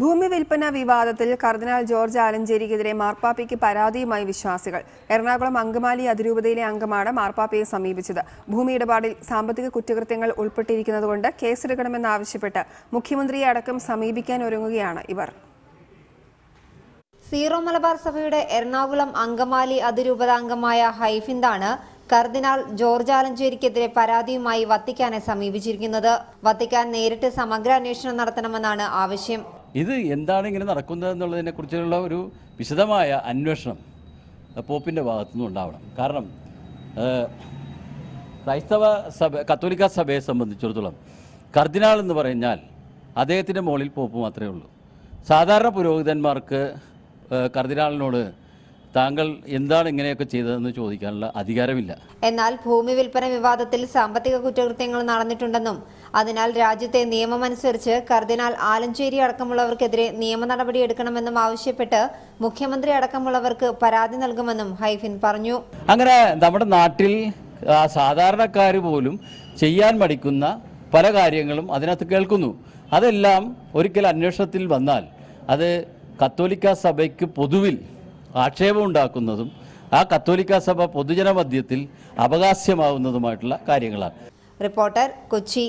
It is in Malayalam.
ഭൂമി വിൽപ്പന വിവാദത്തിൽ കർദിനാൾ ജോർജ് ആലഞ്ചേരിക്കെതിരെ മാർപ്പാപ്പയ്ക്ക് പരാതിയുമായി വിശ്വാസികൾ എറണാകുളം അങ്കമാലി അതിരൂപതയിലെ അംഗമാണ് മാർപ്പാപ്പയെ സമീപിച്ചത് ഭൂമി ഇടപാടിൽ സാമ്പത്തിക കുറ്റകൃത്യങ്ങൾ ഉൾപ്പെട്ടിരിക്കുന്നതുകൊണ്ട് കേസെടുക്കണമെന്നാവശ്യപ്പെട്ട് മുഖ്യമന്ത്രിയെ അടക്കം സമീപിക്കാൻ ഒരുങ്ങുകയാണ് ഇവർ സീറോ മലബാർ സഭയുടെ എറണാകുളം അങ്കമാലി അതിരൂപതാംഗമായ ഹൈഫിന്താണ് കർദിനാൾ ജോർജ് ആലഞ്ചേരിക്കെതിരെ പരാതിയുമായി വത്തിക്കാനെ സമീപിച്ചിരിക്കുന്നത് വത്തിക്കാൻ നേരിട്ട് സമഗ്ര അന്വേഷണം നടത്തണമെന്നാണ് ആവശ്യം ഇത് എന്താണ് ഇങ്ങനെ നടക്കുന്നത് എന്നുള്ളതിനെ കുറിച്ചുള്ള ഒരു വിശദമായ അന്വേഷണം പോപ്പിൻ്റെ നിന്നും ഉണ്ടാവണം കാരണം ക്രൈസ്തവ സഭ കത്തോലിക്ക സഭയെ സംബന്ധിച്ചിടത്തോളം കർദിനാൾ എന്ന് പറഞ്ഞാൽ അദ്ദേഹത്തിൻ്റെ മുകളിൽ പോപ്പ് മാത്രമേ ഉള്ളൂ സാധാരണ പുരോഹിതന്മാർക്ക് കർദിനാളിനോട് താങ്കൾ എന്താണ് ഇങ്ങനെയൊക്കെ ചെയ്തതെന്ന് ചോദിക്കാനുള്ള അധികാരമില്ല എന്നാൽ ഭൂമി വിൽപ്പന വിവാദത്തിൽ സാമ്പത്തിക കുറ്റകൃത്യങ്ങൾ നടന്നിട്ടുണ്ടെന്നും അതിനാൽ രാജ്യത്തെ നിയമമനുസരിച്ച് കർദിനാൽ ആലഞ്ചേരി അടക്കമുള്ളവർക്കെതിരെ നിയമ നടപടി എടുക്കണമെന്നും ആവശ്യപ്പെട്ട് മുഖ്യമന്ത്രി അടക്കമുള്ളവർക്ക് പരാതി നൽകുമെന്നും ഹൈഫിൻ പറഞ്ഞു അങ്ങനെ നമ്മുടെ നാട്ടിൽ സാധാരണക്കാർ പോലും ചെയ്യാൻ മടിക്കുന്ന പല കാര്യങ്ങളും അതിനകത്ത് കേൾക്കുന്നു അതെല്ലാം ഒരിക്കൽ അന്വേഷണത്തിൽ വന്നാൽ അത് കത്തോലിക്ക സഭയ്ക്ക് പൊതുവിൽ ആക്ഷേപം ഉണ്ടാക്കുന്നതും ആ കത്തോലിക്ക സഭ പൊതുജനമധ്യത്തിൽ അവകാശ്യമാവുന്നതുമായിട്ടുള്ള കാര്യങ്ങളാണ് റിപ്പോർട്ടർ കൊച്ചി